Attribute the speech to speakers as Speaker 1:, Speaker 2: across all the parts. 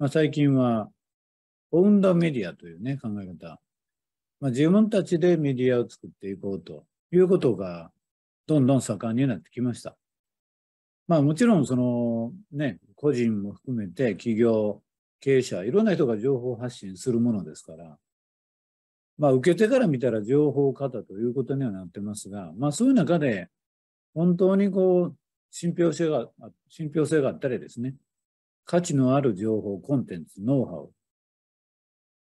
Speaker 1: まあ、最近は、オウンドメディアというね、考え方。まあ、自分たちでメディアを作っていこうということが、どんどん盛んになってきました。まあもちろんそのね、個人も含めて企業、経営者、いろんな人が情報発信するものですから、まあ受けてから見たら情報過多ということにはなってますが、まあそういう中で、本当にこう、信憑性が、信憑性があったりですね、価値のある情報、コンテンツ、ノウハウ。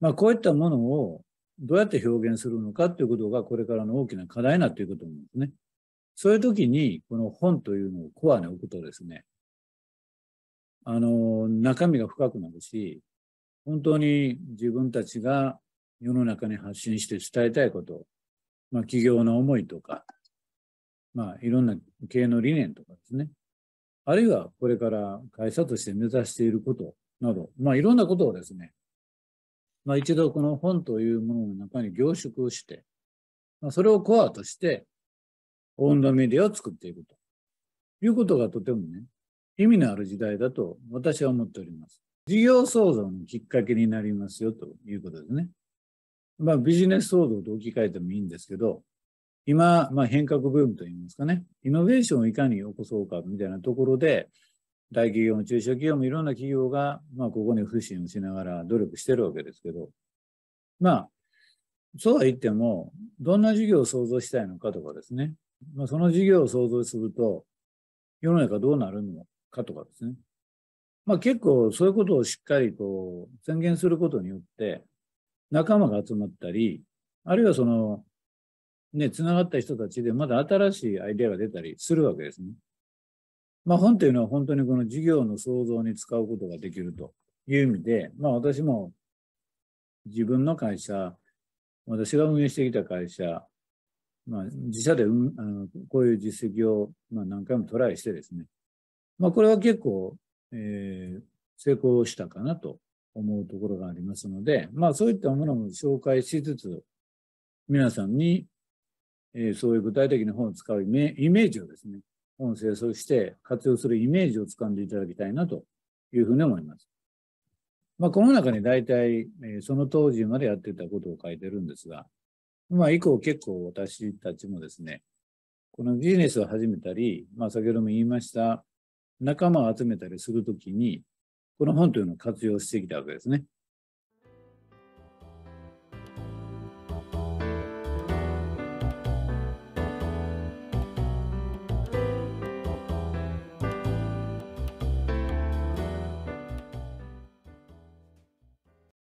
Speaker 1: まあ、こういったものをどうやって表現するのかということが、これからの大きな課題になっていくと思うんですね。そういう時に、この本というのをコアに置くとですね、あの、中身が深くなるし、本当に自分たちが世の中に発信して伝えたいこと、まあ、企業の思いとか、まあ、いろんな経営の理念とかですね、あるいはこれから会社として目指していることなど、まあ、いろんなことをですね、まあ、一度この本というものの中に凝縮をして、まあ、それをコアとして温度メディアを作っていくということがとてもね、意味のある時代だと私は思っております。事業創造のきっかけになりますよということですね。まあビジネス創造と置き換えてもいいんですけど、今、まあ、変革ブームといいますかね、イノベーションをいかに起こそうかみたいなところで、大企業も中小企業もいろんな企業が、まあ、ここに不信をしながら努力してるわけですけど、まあ、そうは言っても、どんな事業を想像したいのかとかですね、まあ、その事業を想像すると、世の中どうなるのかとかですね。まあ、結構そういうことをしっかりこう宣言することによって、仲間が集まったり、あるいはそのね、つながった人たちで、まだ新しいアイデアが出たりするわけですね。まあ、本というのは本当にこの事業の創造に使うことができるという意味で、まあ、私も自分の会社、私が運営してきた会社、まあ、自社で、うん、あのこういう実績を、まあ、何回もトライしてですね、まあ、これは結構、えー、成功したかなと思うところがありますので、まあ、そういったものも紹介しつつ、皆さんにえそういう具体的な本を使うイメージをですね、本を清掃して活用するイメージをつかんでいただきたいなというふうに思います。まあ、この中に大体、えその当時までやってたことを書いてるんですが、まあ、以降結構私たちもですね、このビジネスを始めたり、まあ、先ほども言いました、仲間を集めたりするときに、この本というのを活用してきたわけですね。